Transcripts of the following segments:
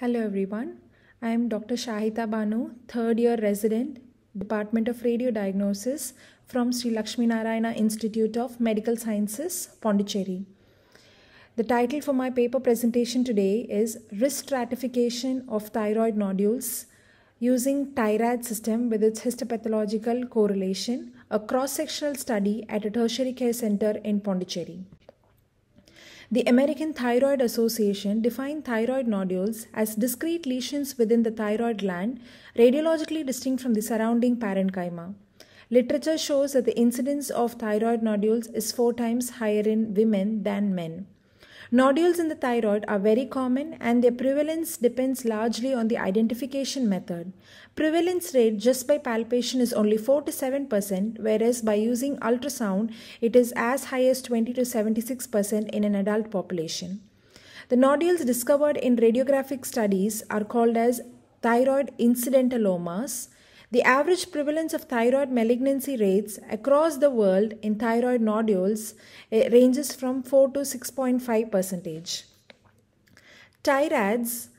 Hello everyone. I am Dr. Shahita Banu, third year resident, Department of Radio Diagnosis from Sri Lakshmi Narayana Institute of Medical Sciences, Pondicherry. The title for my paper presentation today is Risk Stratification of Thyroid Nodules Using Thyroid System with its Histopathological Correlation, a cross-sectional study at a tertiary care center in Pondicherry. The American Thyroid Association defined thyroid nodules as discrete lesions within the thyroid gland, radiologically distinct from the surrounding parenchyma. Literature shows that the incidence of thyroid nodules is four times higher in women than men. Nodules in the thyroid are very common and their prevalence depends largely on the identification method. Prevalence rate just by palpation is only 4 to 7%, whereas by using ultrasound, it is as high as 20 to 76% in an adult population. The nodules discovered in radiographic studies are called as thyroid incidentalomas the average prevalence of thyroid malignancy rates across the world in thyroid nodules eh, ranges from 4 to 6.5 percentage. TIRADS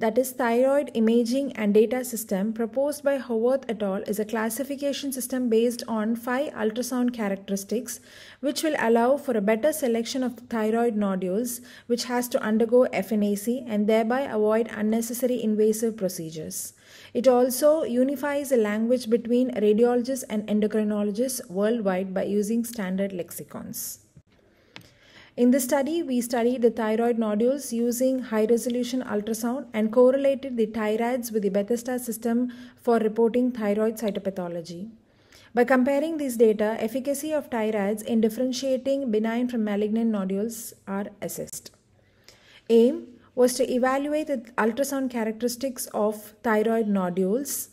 that is thyroid imaging and data system proposed by Howarth et al is a classification system based on five ultrasound characteristics which will allow for a better selection of thyroid nodules which has to undergo FNAC and thereby avoid unnecessary invasive procedures. It also unifies the language between radiologists and endocrinologists worldwide by using standard lexicons. In this study, we studied the thyroid nodules using high-resolution ultrasound and correlated the thyroids with the Bethesda system for reporting thyroid cytopathology. By comparing these data, efficacy of thyroids in differentiating benign from malignant nodules are assessed. Aim was to evaluate the ultrasound characteristics of thyroid nodules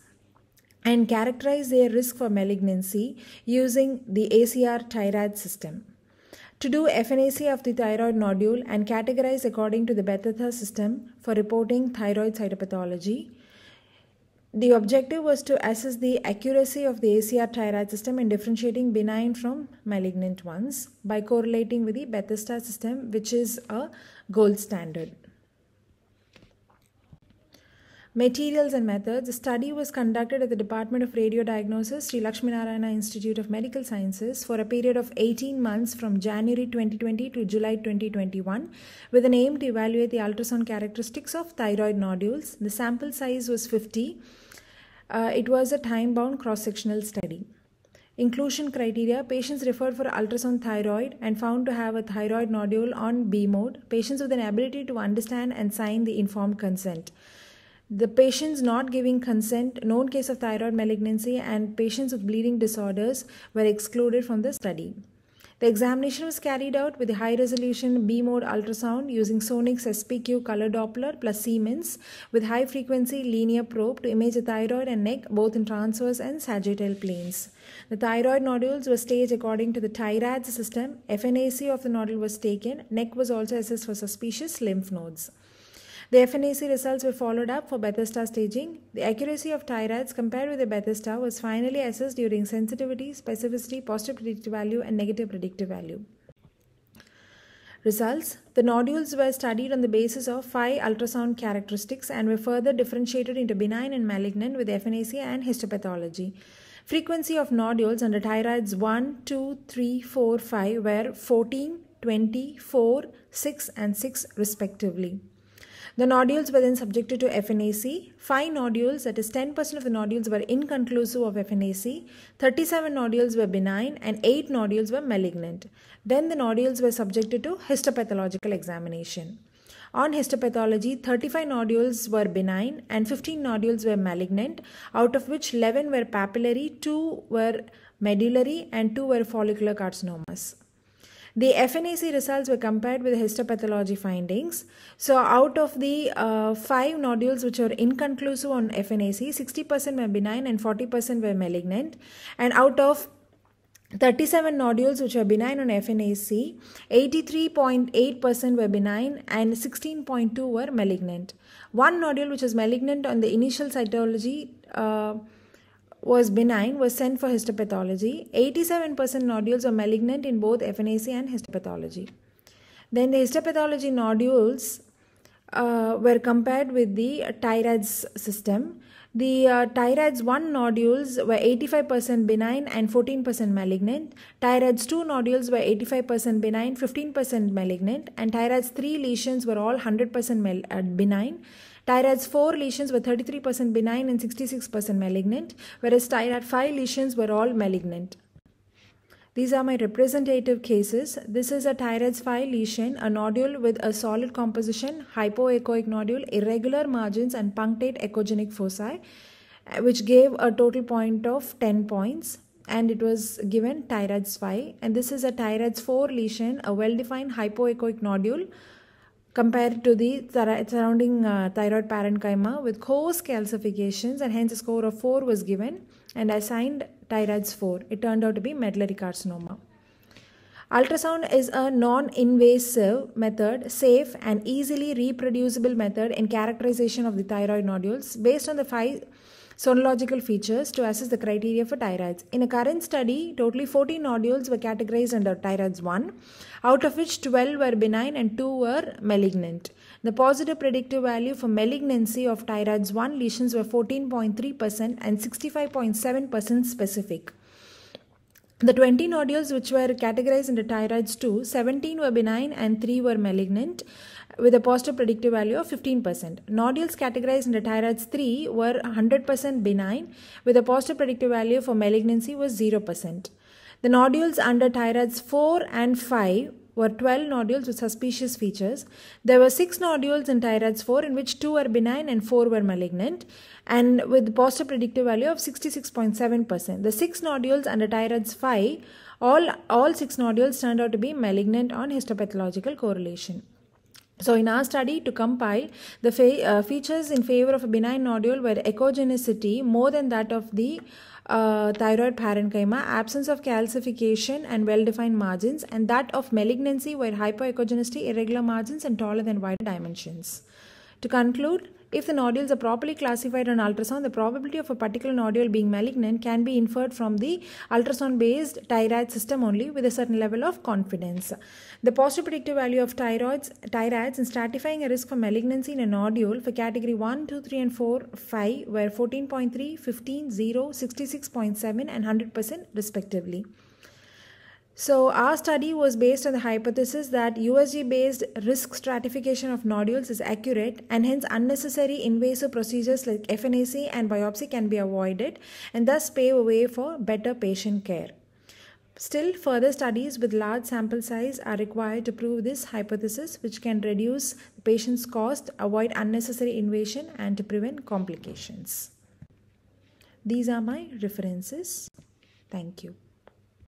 and characterize their risk for malignancy using the ACR thyroid system to do FNAC of the thyroid nodule and categorize according to the Bethesda system for reporting thyroid cytopathology. The objective was to assess the accuracy of the ACR thyroid system in differentiating benign from malignant ones by correlating with the Bethesda system, which is a gold standard. Materials and methods. The study was conducted at the Department of Radio Diagnosis, Sri Lakshminarayana Institute of Medical Sciences, for a period of 18 months from January 2020 to July 2021, with an aim to evaluate the ultrasound characteristics of thyroid nodules. The sample size was 50. Uh, it was a time bound cross sectional study. Inclusion criteria patients referred for ultrasound thyroid and found to have a thyroid nodule on B mode, patients with an ability to understand and sign the informed consent the patients not giving consent, known case of thyroid malignancy, and patients with bleeding disorders were excluded from the study. The examination was carried out with a high resolution B mode ultrasound using Sonix SPQ color Doppler plus Siemens with high frequency linear probe to image the thyroid and neck both in transverse and sagittal planes. The thyroid nodules were staged according to the TIRADS system. FNAC of the nodule was taken. Neck was also assessed for suspicious lymph nodes. The FNAC results were followed up for Bethesda staging. The accuracy of tie compared with the Bethesda was finally assessed during sensitivity, specificity, positive predictive value, and negative predictive value. Results The nodules were studied on the basis of five ultrasound characteristics and were further differentiated into benign and malignant with FNAC and histopathology. Frequency of nodules under thyroids 1, 2, 3, 4, 5 were 14, 20, 4, 6, and 6 respectively. The nodules were then subjected to FNAC. Five nodules, that is 10% of the nodules, were inconclusive of FNAC. 37 nodules were benign and 8 nodules were malignant. Then the nodules were subjected to histopathological examination. On histopathology, 35 nodules were benign and 15 nodules were malignant, out of which 11 were papillary, 2 were medullary, and 2 were follicular carcinomas. The FNAC results were compared with the histopathology findings. So out of the uh, five nodules which are inconclusive on FNAC, 60% were benign and 40% were malignant. And out of 37 nodules which were benign on FNAC, 83.8% were benign and 16.2 were malignant. One nodule which is malignant on the initial cytology uh, was benign was sent for histopathology. 87% nodules were malignant in both FNAC and histopathology. Then the histopathology nodules uh, were compared with the uh, system. The uh, 1 nodules were 85% benign and 14% malignant. TIRADS 2 nodules were 85% benign, 15% malignant. And TIRADS 3 lesions were all 100% uh, benign Tyrads 4 lesions were 33% benign and 66% malignant, whereas Tyrad 5 lesions were all malignant. These are my representative cases. This is a Tyrad's 5 lesion, a nodule with a solid composition, hypoechoic nodule, irregular margins and punctate echogenic foci, eh, which gave a total point of 10 points and it was given Tyrad's 5 and this is a Tyrad's 4 lesion, a well-defined hypoechoic nodule, compared to the surrounding uh, thyroid parenchyma with coarse calcifications and hence a score of 4 was given and assigned thyroid's 4. It turned out to be medullary carcinoma. Ultrasound is a non-invasive method, safe and easily reproducible method in characterization of the thyroid nodules based on the five sonological features to assess the criteria for tyroids. In a current study, totally 14 nodules were categorized under tyroids 1, out of which 12 were benign and 2 were malignant. The positive predictive value for malignancy of tyroids 1 lesions were 14.3% and 65.7% specific. The 20 nodules which were categorized into thyroids 2, 17 were benign and 3 were malignant with a positive predictive value of 15%. Nodules categorized into thyroids 3 were 100% benign with a positive predictive value for malignancy was 0%. The nodules under thyroids 4 and 5 were 12 nodules with suspicious features. There were 6 nodules in Tyrad's 4 in which 2 were benign and 4 were malignant and with positive predictive value of 66.7%. The 6 nodules under Tyrad's 5, all, all 6 nodules turned out to be malignant on histopathological correlation. So, in our study to compile, the fe uh, features in favor of a benign nodule were echogenicity more than that of the uh, thyroid parenchyma, absence of calcification and well-defined margins, and that of malignancy where hypoechogenicity, irregular margins, and taller than wider dimensions. To conclude, if the nodules are properly classified on ultrasound, the probability of a particular nodule being malignant can be inferred from the ultrasound based tyroid system only with a certain level of confidence. The positive predictive value of thyroids, TIRADs in stratifying a risk for malignancy in a nodule for category 1, 2, 3, and 4, 5 were 14.3, 15, 0, 66.7, and 100% respectively. So our study was based on the hypothesis that USG-based risk stratification of nodules is accurate and hence unnecessary invasive procedures like FNAC and biopsy can be avoided and thus pave a way for better patient care. Still, further studies with large sample size are required to prove this hypothesis which can reduce the patient's cost, avoid unnecessary invasion and to prevent complications. These are my references. Thank you.